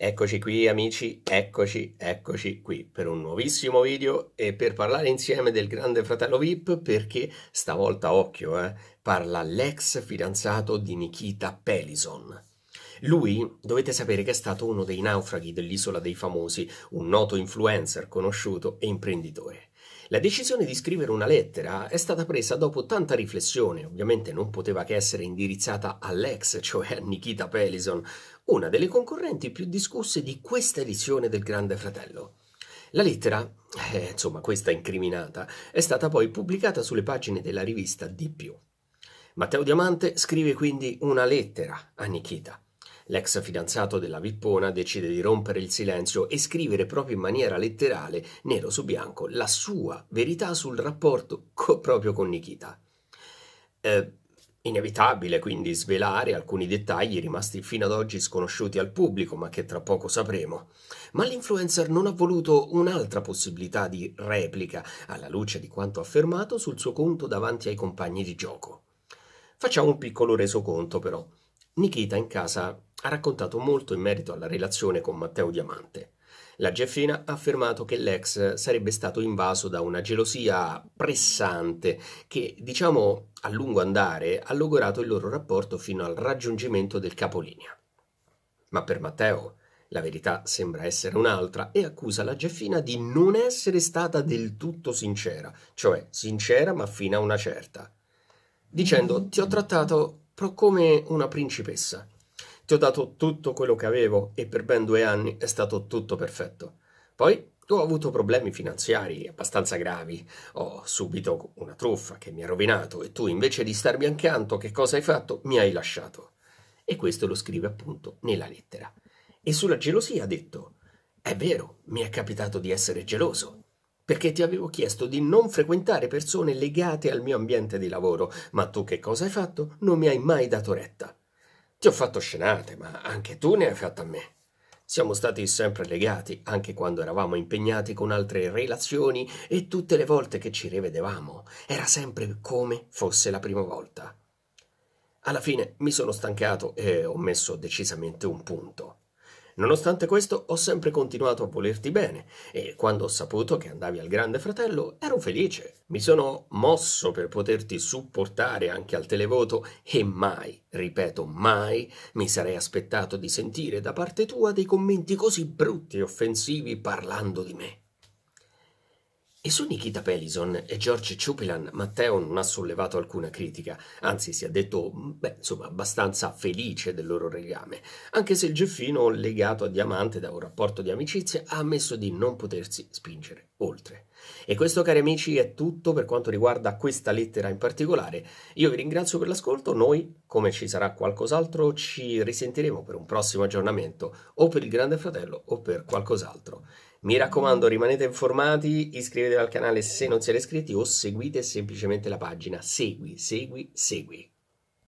Eccoci qui amici, eccoci, eccoci qui per un nuovissimo video e per parlare insieme del grande fratello VIP perché stavolta occhio, eh, parla l'ex fidanzato di Nikita Pelison. Lui dovete sapere che è stato uno dei naufraghi dell'Isola dei Famosi, un noto influencer conosciuto e imprenditore. La decisione di scrivere una lettera è stata presa dopo tanta riflessione, ovviamente non poteva che essere indirizzata all'ex, cioè a Nikita Pelison, una delle concorrenti più discusse di questa edizione del Grande Fratello. La lettera, eh, insomma questa incriminata, è stata poi pubblicata sulle pagine della rivista Di più. Matteo Diamante scrive quindi una lettera a Nikita. L'ex fidanzato della Vippona decide di rompere il silenzio e scrivere proprio in maniera letterale, nero su bianco, la sua verità sul rapporto co- proprio con Nikita. Eh, inevitabile quindi svelare alcuni dettagli rimasti fino ad oggi sconosciuti al pubblico, ma che tra poco sapremo. Ma l'influencer non ha voluto un'altra possibilità di replica, alla luce di quanto affermato sul suo conto davanti ai compagni di gioco. Facciamo un piccolo resoconto però. Nikita in casa ha raccontato molto in merito alla relazione con Matteo Diamante. La Geffina ha affermato che l'ex sarebbe stato invaso da una gelosia pressante che, diciamo, a lungo andare ha logorato il loro rapporto fino al raggiungimento del capolinea. Ma per Matteo la verità sembra essere un'altra e accusa la Geffina di non essere stata del tutto sincera, cioè sincera ma fino a una certa, dicendo ti ho trattato però come una principessa. Ti ho dato tutto quello che avevo e per ben due anni è stato tutto perfetto. Poi ho avuto problemi finanziari abbastanza gravi, ho subito una truffa che mi ha rovinato e tu invece di starmi accanto, che cosa hai fatto? Mi hai lasciato. E questo lo scrive appunto nella lettera. E sulla gelosia ha detto, è vero, mi è capitato di essere geloso, perché ti avevo chiesto di non frequentare persone legate al mio ambiente di lavoro, ma tu che cosa hai fatto? Non mi hai mai dato retta. Ti ho fatto scenate, ma anche tu ne hai fatta a me. Siamo stati sempre legati, anche quando eravamo impegnati con altre relazioni e tutte le volte che ci rivedevamo. Era sempre come fosse la prima volta. Alla fine mi sono stancato e ho messo decisamente un punto. Nonostante questo, ho sempre continuato a volerti bene e quando ho saputo che andavi al Grande Fratello ero felice. Mi sono mosso per poterti supportare anche al televoto e mai, ripeto, mai mi sarei aspettato di sentire da parte tua dei commenti così brutti e offensivi parlando di me. E su Nikita Pelison e George Chupilan Matteo non ha sollevato alcuna critica, anzi si è detto, beh, insomma, abbastanza felice del loro legame, anche se il Geffino, legato a Diamante da un rapporto di amicizia, ha ammesso di non potersi spingere oltre. E questo, cari amici, è tutto per quanto riguarda questa lettera in particolare. Io vi ringrazio per l'ascolto, noi, come ci sarà qualcos'altro, ci risentiremo per un prossimo aggiornamento, o per il Grande Fratello o per qualcos'altro. Mi raccomando, rimanete informati, iscrivetevi al canale se non siete iscritti o seguite semplicemente la pagina. Segui, segui, segui.